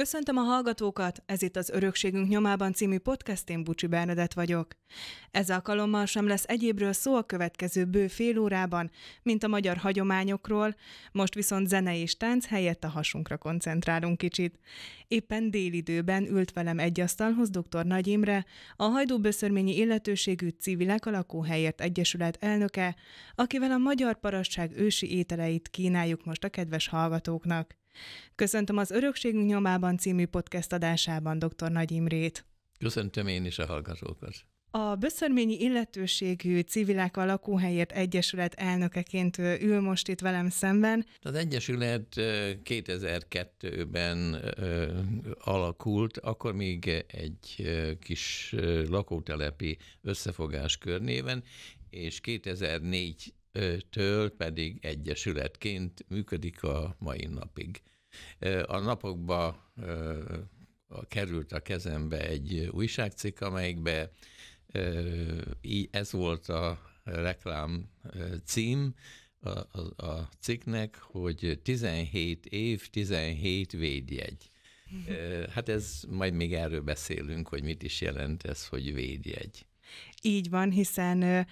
Köszöntöm a hallgatókat, ez itt az Örökségünk nyomában című podcast, én Bucsi Bernadett vagyok. Ez alkalommal sem lesz egyébről szó a következő bő fél órában, mint a magyar hagyományokról, most viszont zene és tánc helyett a hasunkra koncentrálunk kicsit. Éppen délidőben ült velem egy asztalhoz dr. Nagy Imre, a Hajdúböszörményi Illetőségű Civilek Lakóhelyért Egyesület elnöke, akivel a magyar parasság ősi ételeit kínáljuk most a kedves hallgatóknak. Köszöntöm az Örökségünk nyomában című podcast adásában dr. Nagy Imrét. Köszöntöm én is a hallgatókat. A Böszörményi Illetőségű Civilák a Lakóhelyért Egyesület elnökeként ül most itt velem szemben. Az Egyesület 2002-ben alakult, akkor még egy kis lakótelepi összefogás körnéven, és 2004 től pedig egyesületként működik a mai napig. A napokban került a kezembe egy újságcikk, amelyikbe ez volt a reklám cím a, a, a cikknek, hogy 17 év, 17 védjegy. Hát ez, majd még erről beszélünk, hogy mit is jelent ez, hogy védjegy. Így van, hiszen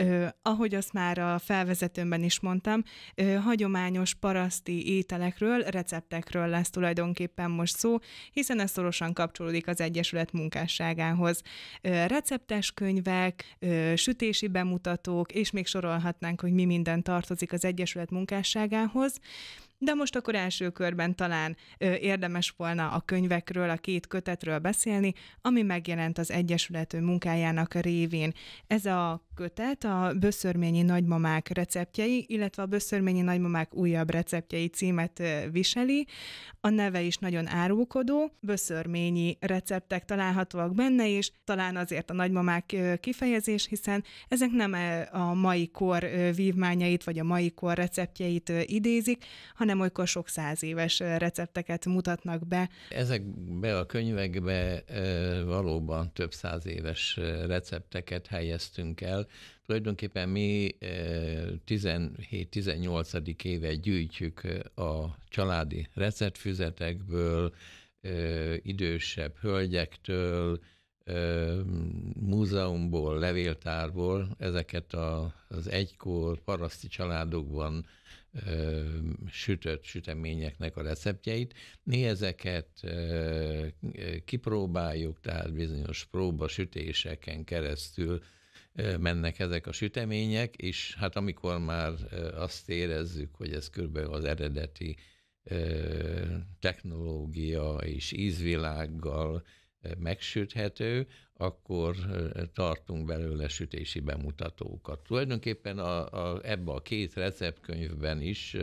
Ö, ahogy azt már a felvezetőmben is mondtam, ö, hagyományos paraszti ételekről, receptekről lesz tulajdonképpen most szó, hiszen ez szorosan kapcsolódik az Egyesület munkásságához. Ö, receptes könyvek, ö, sütési bemutatók, és még sorolhatnánk, hogy mi minden tartozik az Egyesület munkásságához. De most akkor első körben talán ö, érdemes volna a könyvekről, a két kötetről beszélni, ami megjelent az Egyesülető munkájának a révén. Ez a kötet, a Böszörményi nagymamák receptjei, illetve a Böszörményi nagymamák újabb receptjei címet viseli. A neve is nagyon árulkodó, böszörményi receptek találhatóak benne, és talán azért a nagymamák kifejezés, hiszen ezek nem e, a mai kor vívmányait, vagy a mai kor receptjeit idézik, hanem olykor sok száz éves recepteket mutatnak be. Ezekbe a könyvekbe valóban több száz éves recepteket helyeztünk el, tulajdonképpen mi 17-18. Eh, éve gyűjtjük eh, a családi receptfüzetekből, eh, idősebb hölgyektől, múzeumból, levéltárból ezeket az egykor paraszti családokban sütött süteményeknek a receptjeit. Mi ezeket kipróbáljuk, tehát bizonyos próbasütéseken keresztül mennek ezek a sütemények, és hát amikor már azt érezzük, hogy ez körülbelül az eredeti technológia és ízvilággal megsüthető, akkor tartunk belőle sütési bemutatókat. Tulajdonképpen a, a, ebbe a két receptkönyvben is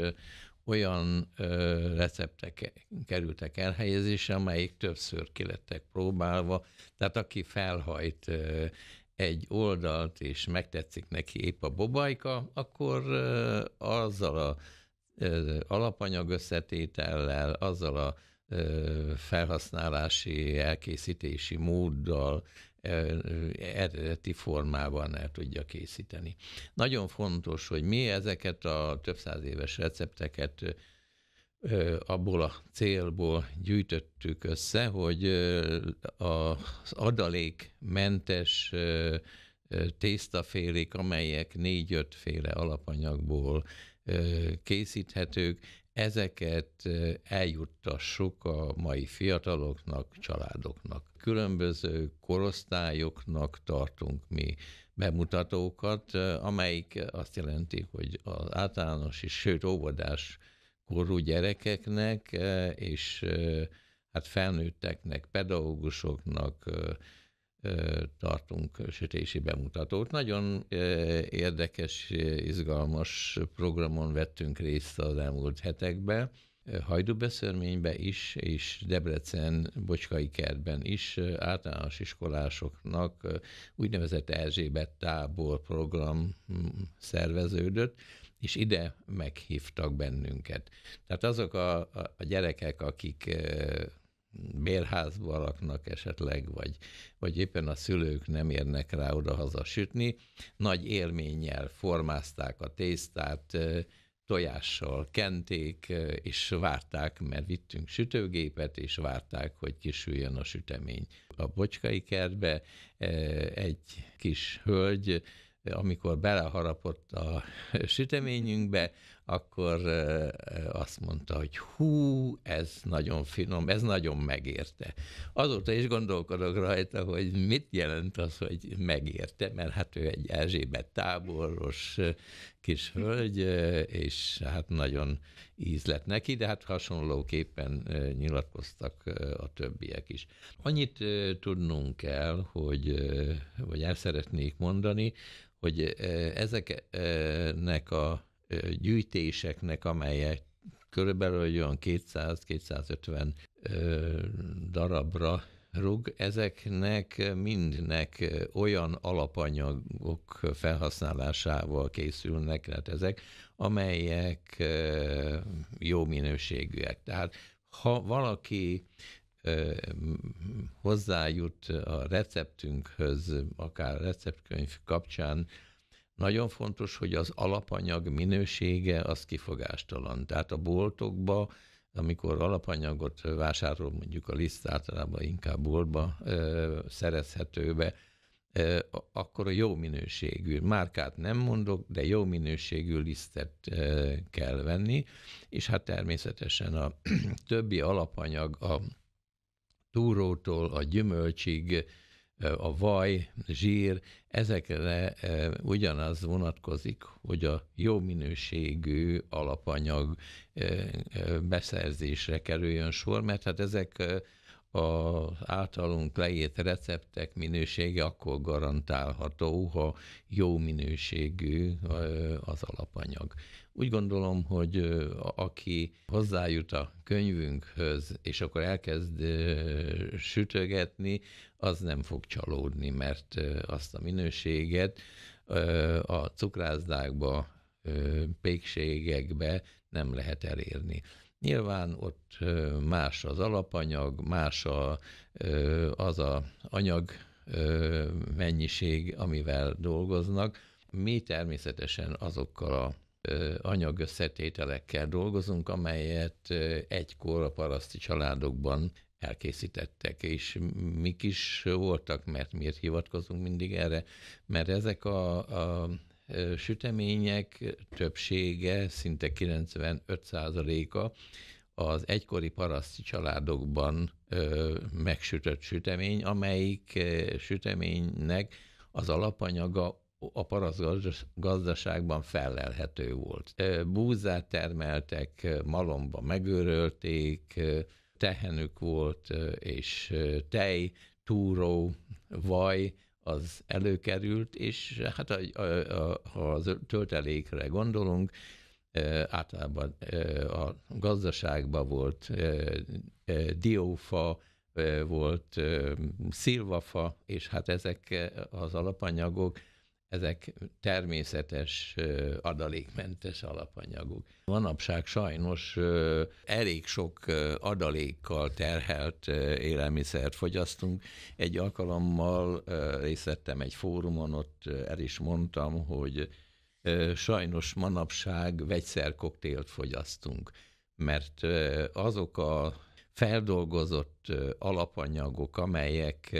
olyan ö, receptek kerültek elhelyezésre, amelyik többször kilettek próbálva, tehát aki felhajt ö, egy oldalt, és megtetszik neki épp a bobajka, akkor azzal a alapanyag összetétellel, azzal a felhasználási, elkészítési móddal eredeti formában el tudja készíteni. Nagyon fontos, hogy mi ezeket a több száz éves recepteket abból a célból gyűjtöttük össze, hogy az adalékmentes tésztafélék, amelyek négy-öt féle alapanyagból készíthetők, ezeket eljuttassuk a mai fiataloknak, családoknak. Különböző korosztályoknak tartunk mi bemutatókat, amelyik azt jelenti, hogy az általános és sőt óvodás korú gyerekeknek, e, és e, hát felnőtteknek, pedagógusoknak e, tartunk sötési bemutatót. Nagyon érdekes, izgalmas programon vettünk részt az elmúlt hetekben, Hajdúbeszörménybe is, és Debrecen Bocskai kertben is általános iskolásoknak úgynevezett Erzsébet tábor program mm, szerveződött, és ide meghívtak bennünket. Tehát azok a, a, gyerekek, akik bérházba laknak esetleg, vagy, vagy éppen a szülők nem érnek rá oda-haza sütni, nagy élménnyel formázták a tésztát, tojással kenték, és várták, mert vittünk sütőgépet, és várták, hogy kisüljön a sütemény. A bocskai kertbe egy kis hölgy amikor beleharapott a süteményünkbe, akkor azt mondta, hogy hú, ez nagyon finom, ez nagyon megérte. Azóta is gondolkodok rajta, hogy mit jelent az, hogy megérte, mert hát ő egy Erzsébet táboros kis hölgy, és hát nagyon íz lett neki, de hát hasonlóképpen nyilatkoztak a többiek is. Annyit tudnunk kell, hogy, vagy el szeretnék mondani, hogy ezeknek a gyűjtéseknek, amelyek körülbelül olyan 200-250 darabra rug, ezeknek mindnek olyan alapanyagok felhasználásával készülnek, tehát ezek, amelyek jó minőségűek. Tehát ha valaki hozzájut a receptünkhöz, akár receptkönyv kapcsán nagyon fontos, hogy az alapanyag minősége az kifogástalan. Tehát a boltokba, amikor alapanyagot vásárol, mondjuk a liszt általában inkább boltba szerezhető be, akkor a jó minőségű, márkát nem mondok, de jó minőségű lisztet kell venni, és hát természetesen a többi alapanyag a túrótól a gyümölcsig, a vaj, zsír, ezekre ugyanaz vonatkozik, hogy a jó minőségű alapanyag beszerzésre kerüljön sor, mert hát ezek az általunk leírt receptek minősége akkor garantálható, ha jó minőségű az alapanyag. Úgy gondolom, hogy aki hozzájut a könyvünkhöz, és akkor elkezd sütögetni, az nem fog csalódni, mert azt a minőséget a cukrászdákba pékségekbe nem lehet elérni. Nyilván ott más az alapanyag, más a, az a anyag mennyiség, amivel dolgoznak. Mi természetesen azokkal a anyagösszetételekkel dolgozunk, amelyet egykor a paraszti családokban elkészítettek, és mik is voltak, mert miért hivatkozunk mindig erre, mert ezek a, a sütemények többsége, szinte 95%-a az egykori paraszti családokban megsütött sütemény, amelyik süteménynek az alapanyaga a paraszt gazdaságban fellelhető volt. Búzát termeltek, malomba megőrölték, tehenük volt, és tej, túró, vaj, az előkerült, és hát a, a, a, ha a töltelékre gondolunk, általában a gazdaságban volt diófa, volt szilvafa, és hát ezek az alapanyagok ezek természetes, adalékmentes alapanyagok. Manapság sajnos elég sok adalékkal terhelt élelmiszert fogyasztunk. Egy alkalommal részt egy fórumon, ott el is mondtam, hogy sajnos manapság vegyszerkoktélt fogyasztunk, mert azok a feldolgozott alapanyagok, amelyek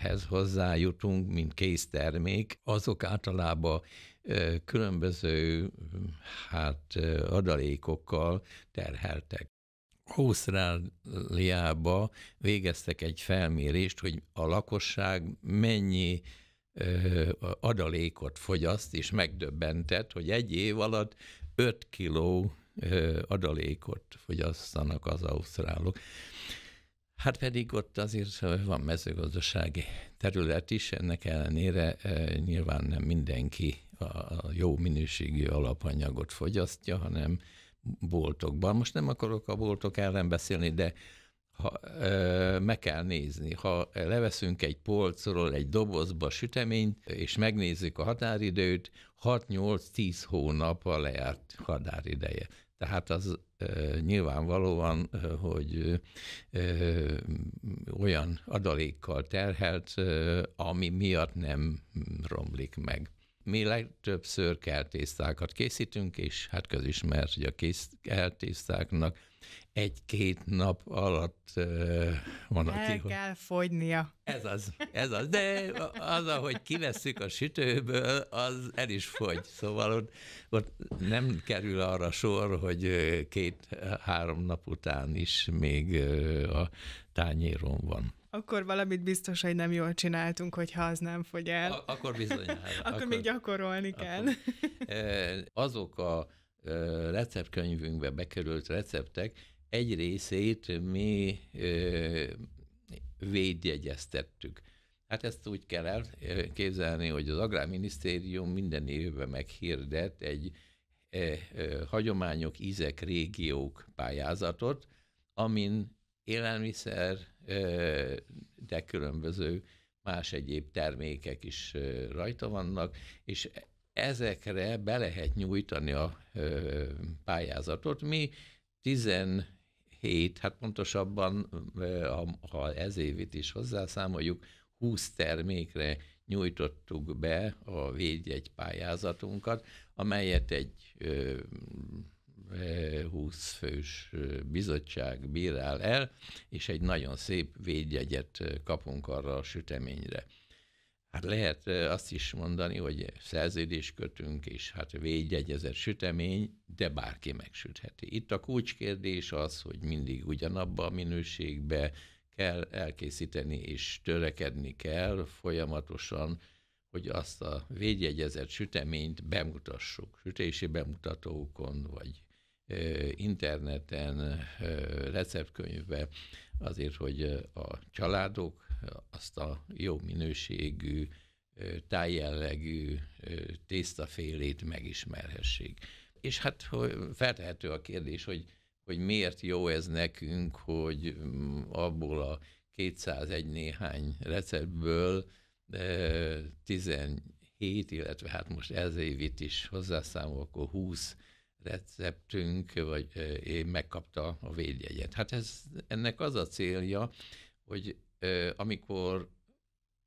hez hozzájutunk, mint késztermék, azok általában különböző hát adalékokkal terheltek. Ausztráliába végeztek egy felmérést, hogy a lakosság mennyi adalékot fogyaszt, és megdöbbentett, hogy egy év alatt 5 kiló adalékot fogyasztanak az ausztrálok. Hát pedig ott azért van mezőgazdasági terület is, ennek ellenére nyilván nem mindenki a jó minőségű alapanyagot fogyasztja, hanem boltokban. Most nem akarok a boltok ellen beszélni, de ha, ö, meg kell nézni. Ha leveszünk egy polcról egy dobozba süteményt, és megnézzük a határidőt, 6-8-10 hónap a lejárt határideje. Tehát az nyilvánvalóan, hogy olyan adalékkal terhelt, ami miatt nem romlik meg. Mi legtöbbször kertésztákat készítünk, és hát közismert, hogy a keltésztáknak egy-két nap alatt van, El aki... kell fogynia. Ez az, ez az. De az, ahogy kivesszük a sütőből, az el is fogy. Szóval ott, ott nem kerül arra sor, hogy két-három nap után is még a tányéron van akkor valamit biztos, hogy nem jól csináltunk, hogyha az nem fogy el. A- akkor bizony. akkor, akkor még gyakorolni akkor. kell. azok a receptkönyvünkbe bekerült receptek, egy részét mi ö, védjegyeztettük. Hát ezt úgy kell elképzelni, hogy az Agrárminisztérium minden évben meghirdet egy e, e, hagyományok, ízek, régiók pályázatot, amin élelmiszer, e, de különböző más egyéb termékek is rajta vannak, és ezekre be lehet nyújtani a e, pályázatot. Mi tizen Hét, hát pontosabban, ha ez évit is hozzászámoljuk, 20 termékre nyújtottuk be a védjegy pályázatunkat, amelyet egy 20 fős bizottság bírál el, és egy nagyon szép védjegyet kapunk arra a süteményre. Hát lehet azt is mondani, hogy szerződés kötünk, és hát egy ezer sütemény, de bárki megsütheti. Itt a kulcskérdés az, hogy mindig ugyanabba a minőségbe kell elkészíteni, és törekedni kell folyamatosan, hogy azt a védjegyezett süteményt bemutassuk. Sütési bemutatókon, vagy interneten, receptkönyvbe, azért, hogy a családok azt a jó minőségű, tájjellegű tésztafélét megismerhessék. És hát feltehető a kérdés, hogy, hogy miért jó ez nekünk, hogy mm, abból a 201 néhány receptből 17, illetve hát most ez évit is hozzászámol, akkor 20 receptünk, vagy én megkapta a védjegyet. Hát ez, ennek az a célja, hogy amikor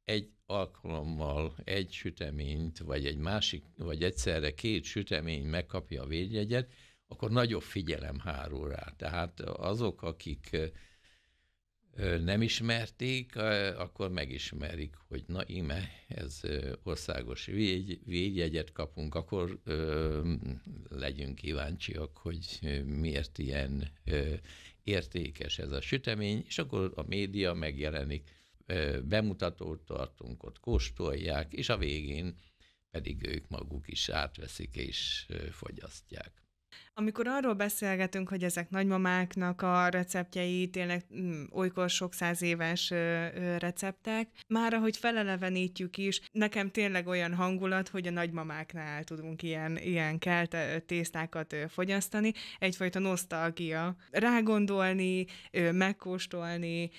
egy alkalommal egy süteményt, vagy egy másik, vagy egyszerre két sütemény megkapja a védjegyet, akkor nagyobb figyelem hárul rá. Tehát azok, akik nem ismerték, akkor megismerik, hogy na ime, ez országos végy, végjegyet kapunk, akkor ö, legyünk kíváncsiak, hogy miért ilyen ö, értékes ez a sütemény, és akkor a média megjelenik, ö, bemutatót tartunk, ott kóstolják, és a végén pedig ők maguk is átveszik és fogyasztják. Amikor arról beszélgetünk, hogy ezek nagymamáknak a receptjei tényleg mm, olykor sok száz éves receptek, már ahogy felelevenítjük is, nekem tényleg olyan hangulat, hogy a nagymamáknál tudunk ilyen, ilyen kelt tésztákat fogyasztani, egyfajta nosztalgia. Rágondolni, megkóstolni,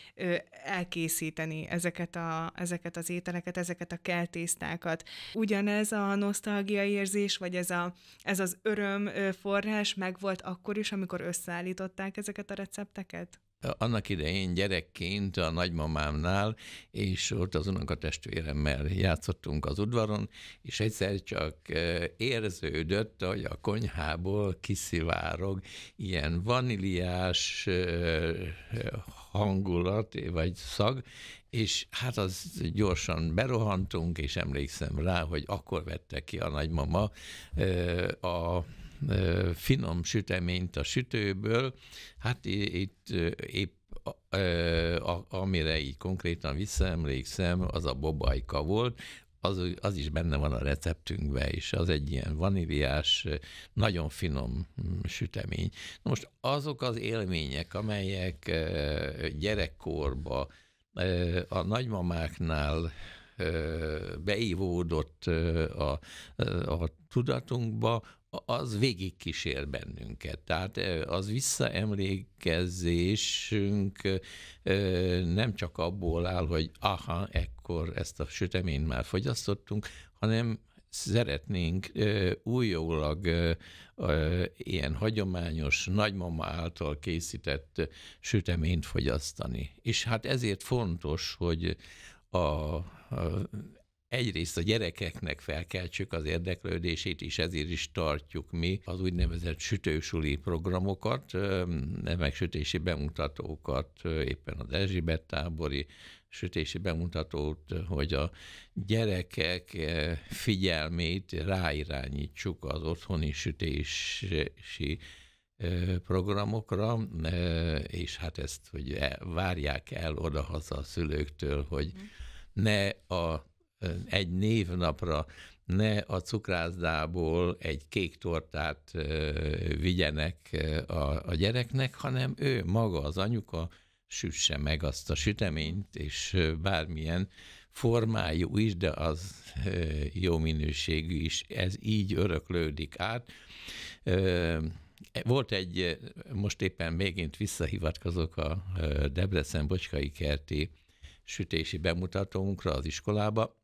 elkészíteni ezeket, a, ezeket az ételeket, ezeket a kelt tésztákat. Ugyanez a nosztalgia érzés, vagy ez, a, ez az öröm forrás, tudás megvolt akkor is, amikor összeállították ezeket a recepteket? Annak idején gyerekként a nagymamámnál, és ott az unokatestvéremmel játszottunk az udvaron, és egyszer csak érződött, hogy a konyhából kiszivárog ilyen vaníliás hangulat, vagy szag, és hát az gyorsan berohantunk, és emlékszem rá, hogy akkor vette ki a nagymama a finom süteményt a sütőből, hát itt épp amire így konkrétan visszaemlékszem, az a bobajka volt, az, az is benne van a receptünkben is, az egy ilyen vaníliás, nagyon finom mm, sütemény. Na most azok az élmények, amelyek gyerekkorba a nagymamáknál beívódott a, a tudatunkba, az végig kísér bennünket. Tehát az visszaemlékezésünk nem csak abból áll, hogy aha, ekkor ezt a süteményt már fogyasztottunk, hanem szeretnénk újólag ilyen hagyományos nagymama által készített süteményt fogyasztani. És hát ezért fontos, hogy a Egyrészt a gyerekeknek felkeltsük az érdeklődését, és ezért is tartjuk mi az úgynevezett sütősuli programokat, megsütési bemutatókat, éppen az Erzsébet tábori sütési bemutatót, hogy a gyerekek figyelmét ráirányítsuk az otthoni sütési programokra, és hát ezt hogy e, várják el odahaza a szülőktől, hogy mm ne a, egy névnapra ne a cukrászdából egy kék tortát vigyenek a, a gyereknek, hanem ő maga, az anyuka süsse meg azt a süteményt, és bármilyen formájú is, de az jó minőségű is. Ez így öröklődik át. Volt egy, most éppen mégint visszahivatkozok a Debrecen Bocskai Kerti sütési bemutatónkra az iskolába,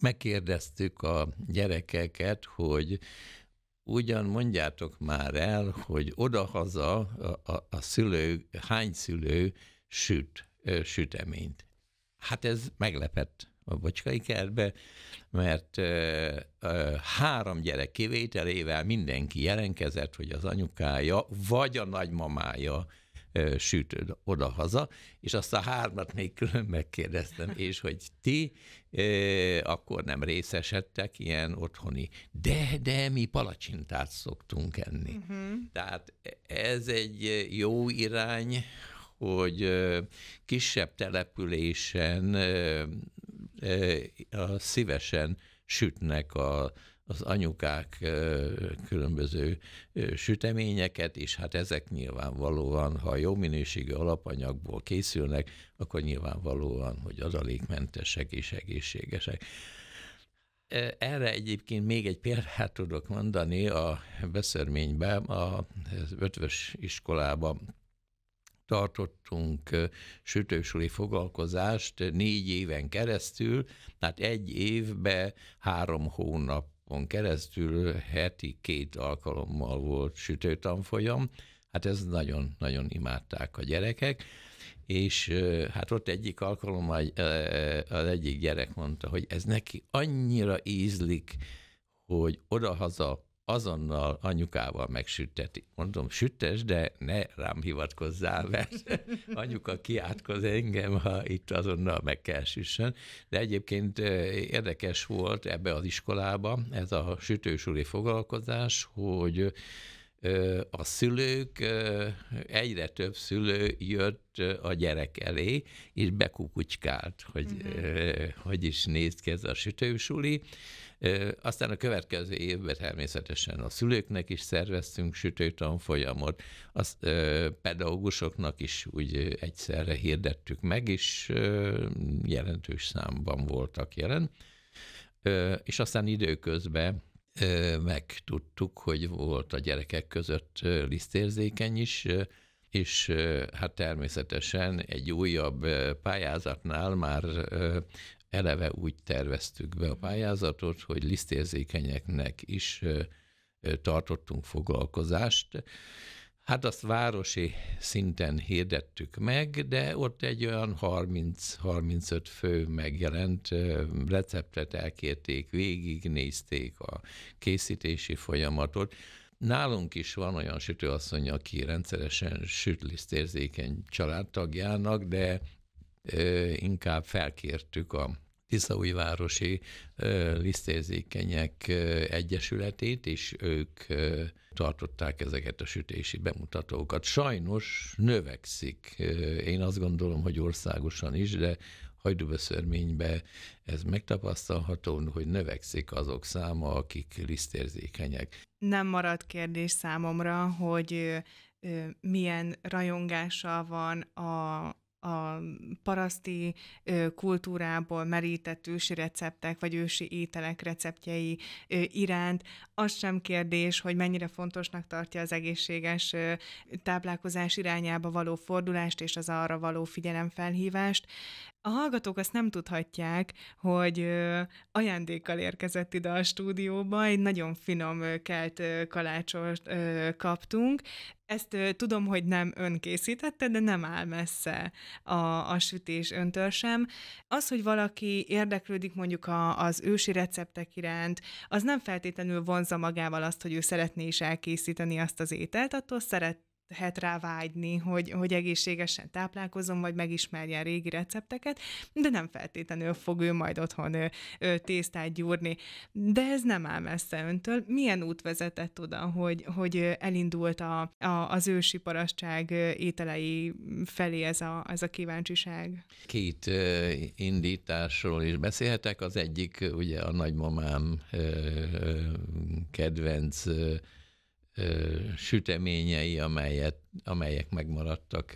megkérdeztük a gyerekeket, hogy ugyan mondjátok már el, hogy odahaza a, a, a szülő, hány szülő süt ö, süteményt. Hát ez meglepett a bocskai kertbe, mert ö, ö, három gyerek kivételével mindenki jelenkezett, hogy az anyukája vagy a nagymamája sütőd oda-haza, és azt a hármat még külön megkérdeztem, és hogy ti e, akkor nem részesedtek ilyen otthoni, de, de mi palacsintát szoktunk enni. Uh-huh. Tehát ez egy jó irány, hogy kisebb településen szívesen sütnek a az anyukák különböző süteményeket, és hát ezek nyilvánvalóan, ha jó minőségű alapanyagból készülnek, akkor nyilvánvalóan, hogy adalékmentesek és egészségesek. Erre egyébként még egy példát tudok mondani a Beszörményben, az ötvös iskolában tartottunk sütősüli foglalkozást négy éven keresztül, tehát egy évbe három hónap on keresztül heti két alkalommal volt sütőtanfolyam, hát ez nagyon-nagyon imádták a gyerekek, és hát ott egyik alkalommal az egyik gyerek mondta, hogy ez neki annyira ízlik, hogy odahaza azonnal anyukával megsütteti. Mondom, süttes, de ne rám hivatkozzál, mert anyuka kiátkoz engem, ha itt azonnal meg kell süssön. De egyébként érdekes volt ebbe az iskolába ez a sütősúli foglalkozás, hogy a szülők, egyre több szülő jött a gyerek elé, és bekukucskált, hogy uh-huh. hogy is néz ki ez a sütősuli. Aztán a következő évben természetesen a szülőknek is szerveztünk sütőtanfolyamot, az pedagógusoknak is úgy egyszerre hirdettük meg, és jelentős számban voltak jelen. És aztán időközben megtudtuk, hogy volt a gyerekek között lisztérzékeny is, és hát természetesen egy újabb pályázatnál már eleve úgy terveztük be a pályázatot, hogy lisztérzékenyeknek is tartottunk foglalkozást. Hát azt városi szinten hirdettük meg, de ott egy olyan 30-35 fő megjelent receptet elkérték, végignézték a készítési folyamatot. Nálunk is van olyan sütőasszony, aki rendszeresen süt lisztérzékeny családtagjának, de inkább felkértük a Tiszaújvárosi lisztérzékenyek egyesületét, és ők tartották ezeket a sütési bemutatókat. Sajnos növekszik, én azt gondolom, hogy országosan is, de hajdúböszörménybe ez megtapasztalható, hogy növekszik azok száma, akik lisztérzékenyek. Nem maradt kérdés számomra, hogy milyen rajongása van a a paraszti kultúrából merített ősi receptek, vagy ősi ételek receptjei iránt. Az sem kérdés, hogy mennyire fontosnak tartja az egészséges táplálkozás irányába való fordulást és az arra való figyelemfelhívást. A hallgatók azt nem tudhatják, hogy ajándékkal érkezett ide a stúdióba, egy nagyon finom kelt kalácsot kaptunk. Ezt ö, tudom, hogy nem ön készítette, de nem áll messze a, a sütés öntől sem. Az, hogy valaki érdeklődik mondjuk a, az ősi receptek iránt, az nem feltétlenül vonza magával azt, hogy ő szeretné is elkészíteni azt az ételt, attól szeret lehet rá vágyni, hogy, hogy egészségesen táplálkozom, vagy megismerjen régi recepteket, de nem feltétlenül fog ő majd otthon ő, ő, tésztát gyúrni. De ez nem áll messze öntől. Milyen út vezetett oda, hogy, hogy elindult a, a, az ősi parasság ételei felé ez a, ez a kíváncsiság? Két indításról is beszélhetek. Az egyik ugye a nagymamám kedvenc süteményei, amelyet, amelyek megmaradtak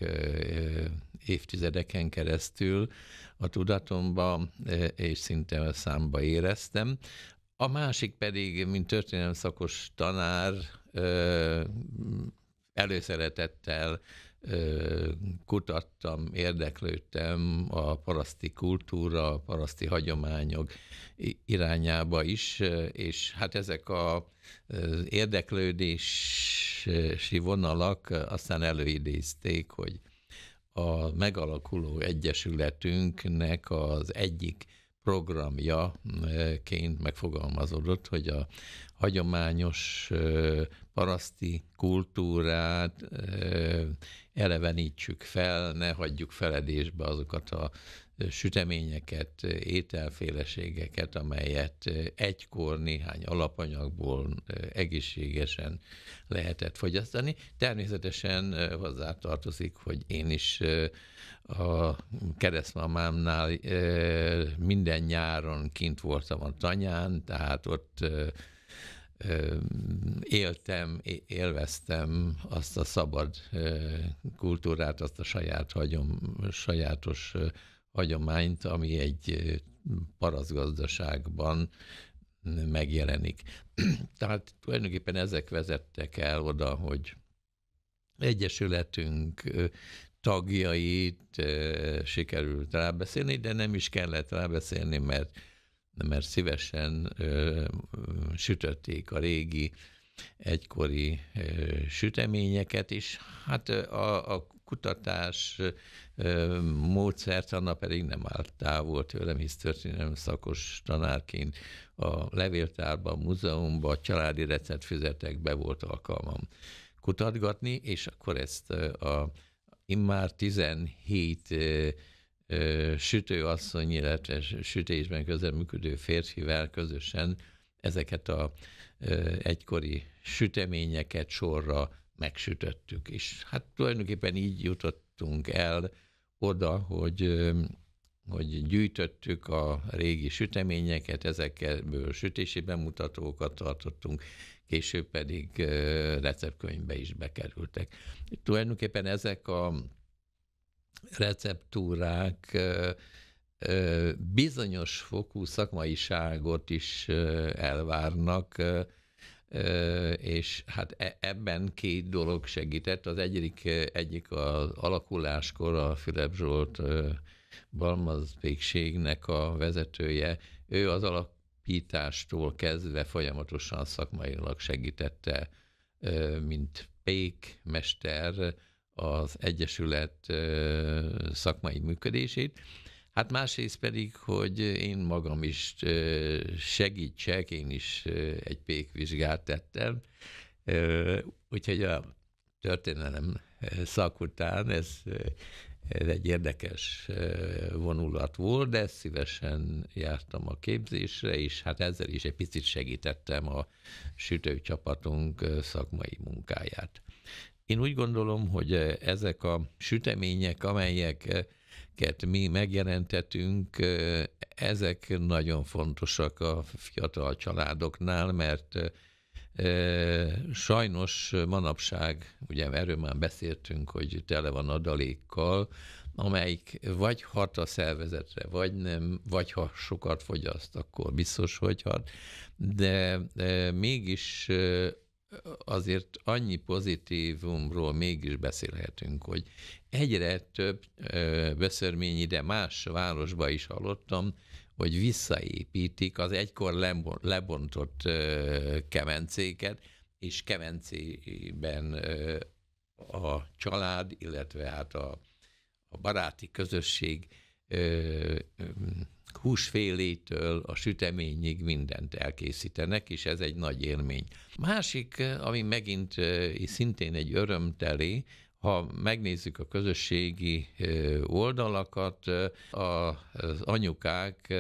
évtizedeken keresztül a tudatomba, és szinte a számba éreztem. A másik pedig, mint történelem szakos tanár, előszeretettel kutattam, érdeklődtem a paraszti kultúra, a paraszti hagyományok irányába is, és hát ezek a érdeklődési vonalak aztán előidézték, hogy a megalakuló egyesületünknek az egyik programjaként megfogalmazódott, hogy a hagyományos paraszti kultúrát elevenítsük fel, ne hagyjuk feledésbe azokat a süteményeket, ételféleségeket, amelyet egykor néhány alapanyagból egészségesen lehetett fogyasztani. Természetesen hozzátartozik, hogy én is a keresztmamámnál minden nyáron kint voltam a tanyán, tehát ott éltem, élveztem azt a szabad kultúrát, azt a saját hagyom, sajátos hagyományt, ami egy paraszgazdaságban megjelenik. Tehát tulajdonképpen ezek vezettek el oda, hogy egyesületünk tagjait sikerült rábeszélni, de nem is kellett rábeszélni, mert, mert szívesen sütötték a régi egykori süteményeket, és hát a, a kutatás módszert, annak pedig nem állt távol tőlem, hisz történelem szakos tanárként a levéltárban, múzeumban, a családi receptfüzetekbe volt alkalmam kutatgatni, és akkor ezt a immár 17 sütőasszony, illetve sütésben közreműködő férfivel közösen ezeket a egykori süteményeket sorra megsütöttük. És hát tulajdonképpen így jutottunk el oda, hogy hogy gyűjtöttük a régi süteményeket, ezekből sütési bemutatókat tartottunk, később pedig receptkönyvbe is bekerültek. Tulajdonképpen ezek a receptúrák bizonyos fokú szakmaiságot is elvárnak, és hát e, ebben két dolog segített. Az egyik, egyik az alakuláskor a Fülep Zsolt Balmazpékségnek a vezetője, ő az alapítástól kezdve folyamatosan szakmailag segítette, mint Pék mester az Egyesület szakmai működését, Hát másrészt pedig, hogy én magam is segítsek, én is egy pékvizsgát tettem, úgyhogy a történelem szak után ez, ez egy érdekes vonulat volt, de szívesen jártam a képzésre, és hát ezzel is egy picit segítettem a sütőcsapatunk szakmai munkáját. Én úgy gondolom, hogy ezek a sütemények, amelyek amiket mi megjelentetünk, ezek nagyon fontosak a fiatal családoknál, mert sajnos manapság, ugye erről már beszéltünk, hogy tele van adalékkal, amelyik vagy hat a szervezetre, vagy nem, vagy ha sokat fogyaszt, akkor biztos, hogy hat, de mégis azért annyi pozitívumról mégis beszélhetünk, hogy egyre több böszörményi, de más városba is hallottam, hogy visszaépítik az egykor lebontott kemencéket, és kemencében a család, illetve hát a, a baráti közösség húsfélétől a süteményig mindent elkészítenek, és ez egy nagy élmény. Másik, ami megint szintén egy örömteli, ha megnézzük a közösségi oldalakat, az anyukák,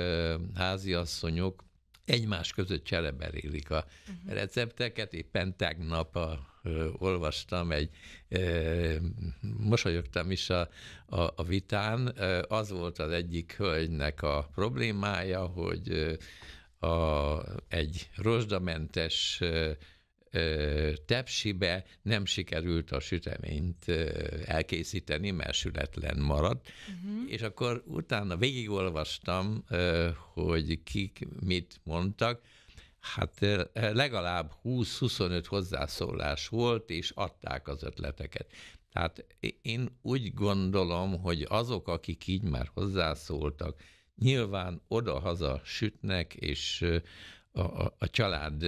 háziasszonyok egymás között csereberélik a mhm. recepteket. Éppen tegnap a ö, olvastam, egy ö, mosolyogtam is a, a, a vitán, az volt az egyik hölgynek a problémája, hogy a, egy rozsdamentes tepsibe nem sikerült a süteményt elkészíteni, mert sületlen maradt, uh-huh. és akkor utána végigolvastam, hogy kik mit mondtak, Hát legalább 20-25 hozzászólás volt, és adták az ötleteket. Tehát én úgy gondolom, hogy azok, akik így már hozzászóltak, nyilván oda-haza sütnek, és a, a, a család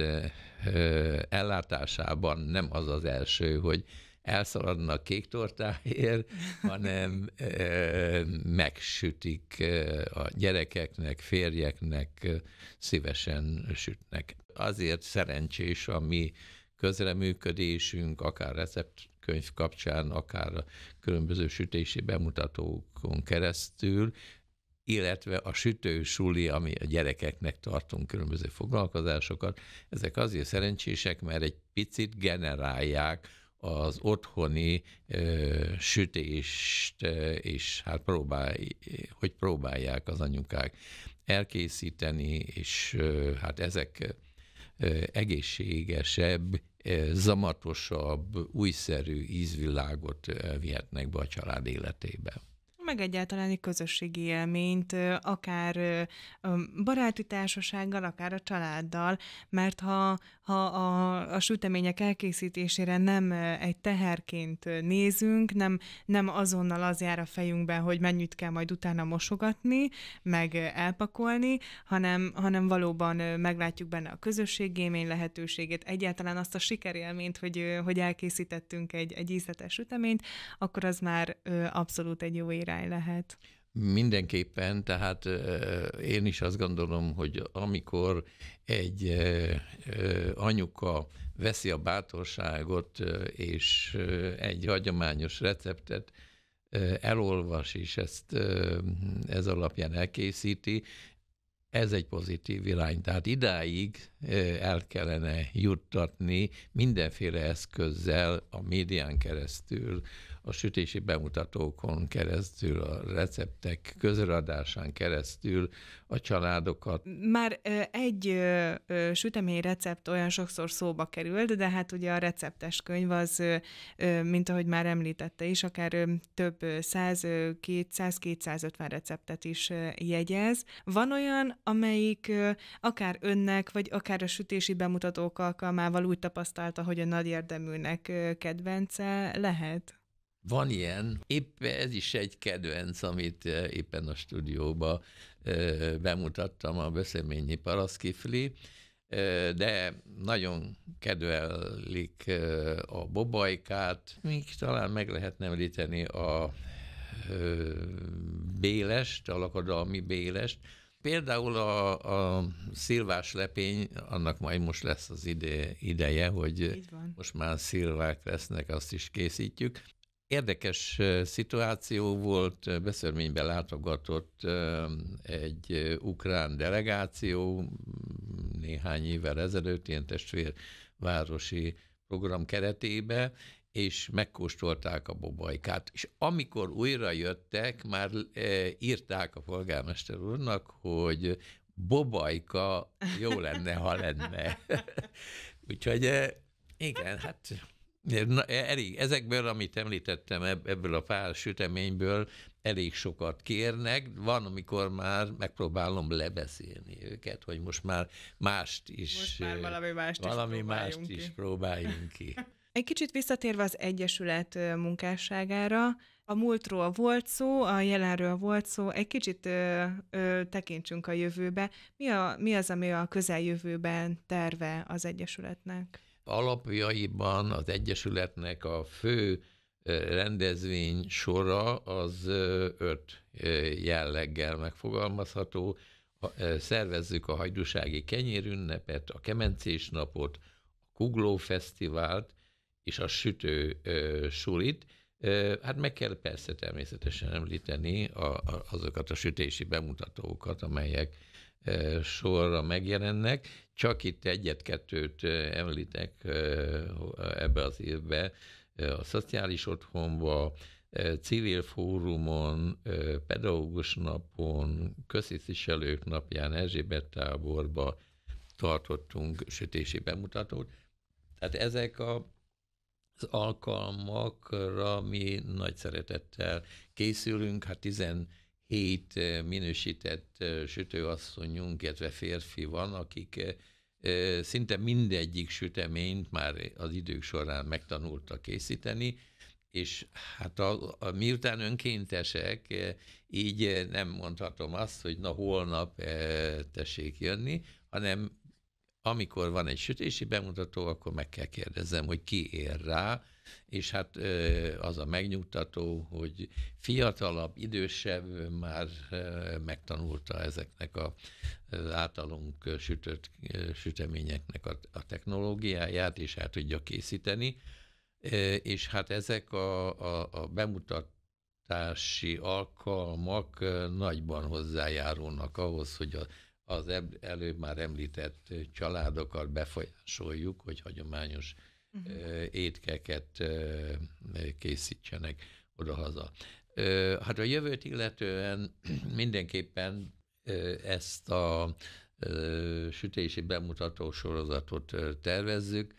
ellátásában nem az az első, hogy elszaladnak a kék tortáért, hanem ö, megsütik a gyerekeknek, férjeknek, szívesen sütnek. Azért szerencsés a mi közreműködésünk, akár receptkönyv kapcsán, akár a különböző sütési bemutatókon keresztül, illetve a sütősuli, ami a gyerekeknek tartunk különböző foglalkozásokat, ezek azért szerencsések, mert egy picit generálják az otthoni ö, sütést, ö, és hát próbál, hogy próbálják az anyukák elkészíteni, és ö, hát ezek ö, egészségesebb, ö, zamatosabb, újszerű ízvilágot vihetnek be a család életébe meg egyáltalán egy közösségi élményt, akár baráti társasággal, akár a családdal, mert ha, ha a, a sütemények elkészítésére nem egy teherként nézünk, nem, nem azonnal az jár a fejünkben, hogy mennyit kell majd utána mosogatni, meg elpakolni, hanem, hanem valóban meglátjuk benne a közösségi élmény lehetőségét, egyáltalán azt a sikerélményt, hogy, hogy elkészítettünk egy, egy ízletes süteményt, akkor az már abszolút egy jó irány muszáj lehet. Mindenképpen, tehát én is azt gondolom, hogy amikor egy anyuka veszi a bátorságot, és egy hagyományos receptet elolvas, és ezt ez alapján elkészíti, ez egy pozitív irány. Tehát idáig el kellene juttatni mindenféle eszközzel a médián keresztül a sütési bemutatókon keresztül, a receptek közradásán keresztül a családokat. Már egy sütemény recept olyan sokszor szóba került, de hát ugye a receptes könyv az, mint ahogy már említette is, akár több 100-200-250 receptet is jegyez. Van olyan, amelyik akár önnek, vagy akár a sütési bemutatók alkalmával úgy tapasztalta, hogy a nagy érdeműnek kedvence lehet? Van ilyen, Épp ez is egy kedvenc, amit eh, éppen a stúdióba eh, bemutattam, a Böszeményi Paraszkifli, eh, de nagyon kedvelik a bobajkát, még talán meg lehetne említeni a bélest, a lakadalmi bélest, Például a, a szilvás lepény, annak majd most lesz az ide, ideje, hogy most már szilvák lesznek, azt is készítjük. Érdekes szituáció volt, beszörményben látogatott egy ukrán delegáció néhány évvel ezelőtt, ilyen testvérvárosi program keretébe, és megkóstolták a bobajkát. És amikor újra jöttek, már írták a polgármester úrnak, hogy bobajka jó lenne, ha lenne. Úgyhogy igen, hát E, elég, ezekből, amit említettem, ebből a pár süteményből elég sokat kérnek. Van, amikor már megpróbálom lebeszélni őket, hogy most már mást is... Most már valami mást valami is próbáljunk mást ki. is próbáljunk ki. Egy kicsit visszatérve az Egyesület munkásságára, a múltról volt szó, a jelenről volt szó, egy kicsit ö, ö, tekintsünk a jövőbe. Mi, a, mi az, ami a közeljövőben terve az Egyesületnek? Alapjaiban az Egyesületnek a fő rendezvény sora az öt jelleggel megfogalmazható. Szervezzük a hajdúsági kenyérünnepet, a kemencés napot, a Kugló Fesztivált és a sütő sulit. Hát meg kell persze természetesen említeni a, a, azokat a sütési bemutatókat, amelyek sorra megjelennek. Csak itt egyet-kettőt említek ebbe az évbe, a szociális otthonba, civil fórumon, pedagógus napon, köztisztviselők napján, Erzsébet táborba tartottunk sütési bemutatót. Tehát ezek a az alkalmakra mi nagy szeretettel készülünk, hát hét minősített sütőasszonyunk, illetve férfi van, akik szinte mindegyik süteményt már az idők során megtanultak készíteni, és hát a, a, miután önkéntesek, így nem mondhatom azt, hogy na holnap tessék jönni, hanem amikor van egy sütési bemutató, akkor meg kell kérdezzem, hogy ki ér rá, és hát az a megnyugtató, hogy fiatalabb, idősebb már megtanulta ezeknek a, az általunk sütött süteményeknek a, a technológiáját, és el tudja készíteni, és hát ezek a, a, a bemutatási alkalmak nagyban hozzájárulnak ahhoz, hogy az előbb már említett családokat befolyásoljuk, hogy hagyományos uh-huh. étkeket készítsenek odahaza. Hát a jövőt illetően mindenképpen ezt a sütési bemutató sorozatot tervezzük.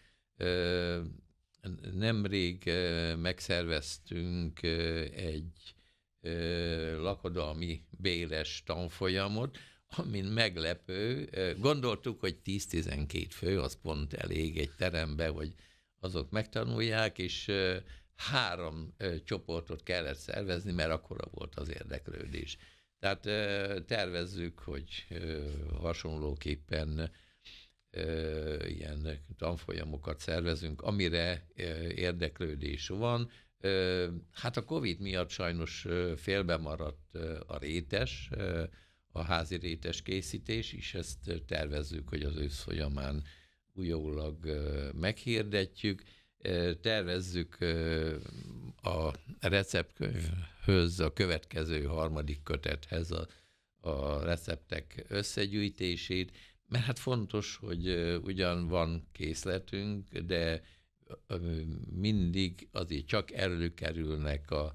Nemrég megszerveztünk egy lakodalmi béles tanfolyamot, amin meglepő, gondoltuk, hogy 10-12 fő, az pont elég egy terembe, vagy azok megtanulják, és három csoportot kellett szervezni, mert akkora volt az érdeklődés. Tehát tervezzük, hogy hasonlóképpen ilyen tanfolyamokat szervezünk, amire érdeklődés van. Hát a COVID miatt sajnos félbe maradt a rétes, a házi rétes készítés, és ezt tervezzük, hogy az ősz folyamán újólag meghirdetjük, tervezzük a receptkönyvhöz, a következő harmadik kötethez a, a receptek összegyűjtését, mert hát fontos, hogy ugyan van készletünk, de mindig azért csak előkerülnek a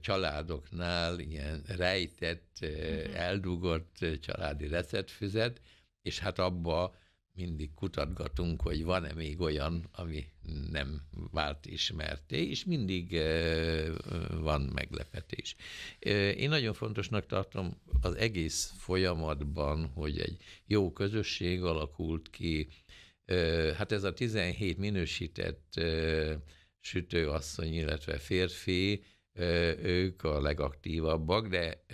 családoknál ilyen rejtett, mhm. eldugott családi receptfüzet, és hát abba mindig kutatgatunk, hogy van-e még olyan, ami nem vált ismerté, és mindig van meglepetés. Én nagyon fontosnak tartom az egész folyamatban, hogy egy jó közösség alakult ki, hát ez a 17 minősített sütőasszony, illetve férfi, ők a legaktívabbak, de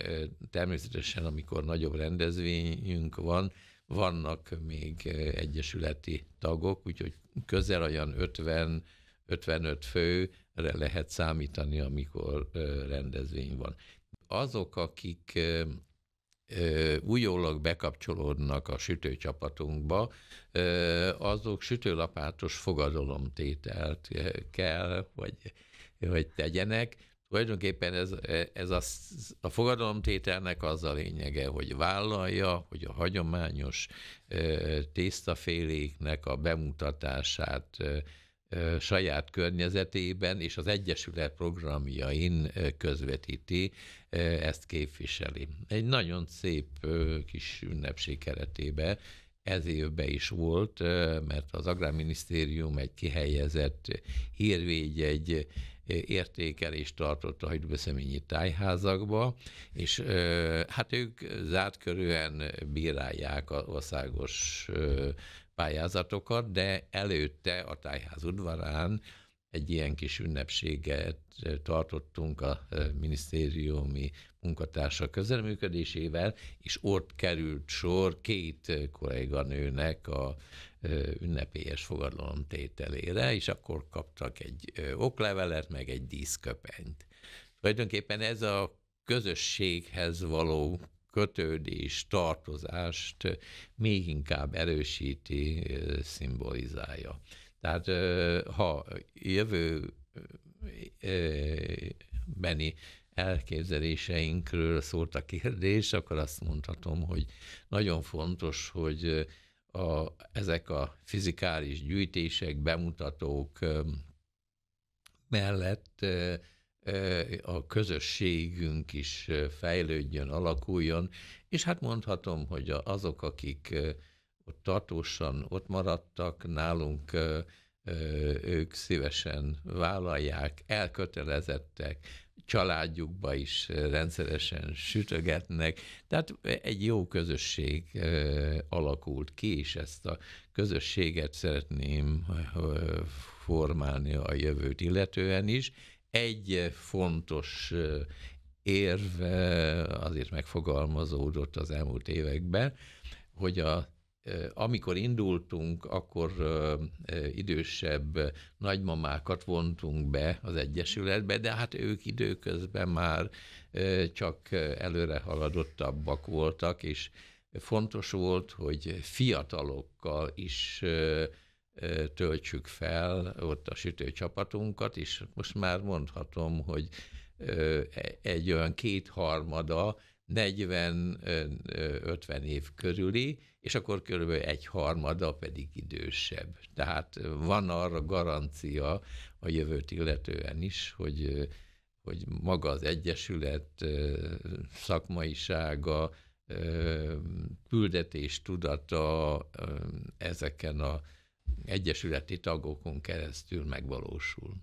természetesen, amikor nagyobb rendezvényünk van, vannak még eh, egyesületi tagok, úgyhogy közel olyan 50 55 főre lehet számítani, amikor eh, rendezvény van. Azok, akik eh, újólag bekapcsolódnak a sütőcsapatunkba, azok sütőlapátos fogadalomtételt kell, vagy vagy tegyenek. Tulajdonképpen ez, e, ez a, a fogadalomtételnek az a lényege, hogy vállalja, hogy a hagyományos e, tésztaféléknek a bemutatását e, saját környezetében és az Egyesület programjain közvetíti, ezt képviseli. Egy nagyon szép kis ünnepség keretében ez évben is volt, mert az Agrárminisztérium egy kihelyezett hírvégy, egy, értékelést tartott a hajdúbeszeményi tájházakba, és hát ők zárt körülön bírálják az országos pályázatokat, de előtte a tájház udvarán egy ilyen kis ünnepséget tartottunk a minisztériumi munkatársa közelműködésével, és ott került sor két eh, kolléganőnek a eh, ünnepélyes fogadalom tételére, és akkor kaptak egy eh, oklevelet, meg egy díszköpenyt. Tulajdonképpen ez a közösséghez való kötődés, tartozást még inkább erősíti, szimbolizálja. Tehát ha jövő beni elképzeléseinkről szólt a kérdés, akkor azt mondhatom, hogy nagyon fontos, hogy a, ezek a fizikális gyűjtések, bemutatók mellett a közösségünk is fejlődjön, alakuljon, és hát mondhatom, hogy azok, akik ott tartósan ott maradtak nálunk, ők szívesen vállalják, elkötelezettek, családjukba is rendszeresen sütögetnek. Tehát egy jó közösség alakult ki, és ezt a közösséget szeretném formálni a jövőt illetően is. Egy fontos érv azért megfogalmazódott az elmúlt években, hogy a amikor indultunk, akkor idősebb nagymamákat vontunk be az Egyesületbe, de hát ők időközben már csak előre haladottabbak voltak, és fontos volt, hogy fiatalokkal is töltsük fel ott a sütőcsapatunkat, és most már mondhatom, hogy e, egy olyan kétharmada 40-50 év körüli, és akkor körülbelül egy harmada pedig idősebb. Tehát van arra garancia a jövőt illetően is, hogy, hogy maga az Egyesület szakmaisága, küldetés tudata ezeken a egyesületi tagokon keresztül megvalósul.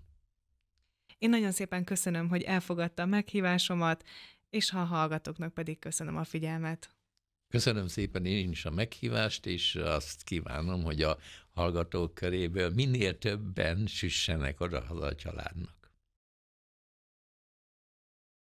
Én nagyon szépen köszönöm, hogy elfogadta a meghívásomat, és ha a hallgatóknak pedig köszönöm a figyelmet. Köszönöm szépen én is a meghívást, és azt kívánom, hogy a hallgatók köréből minél többen süssenek oda haza a családnak.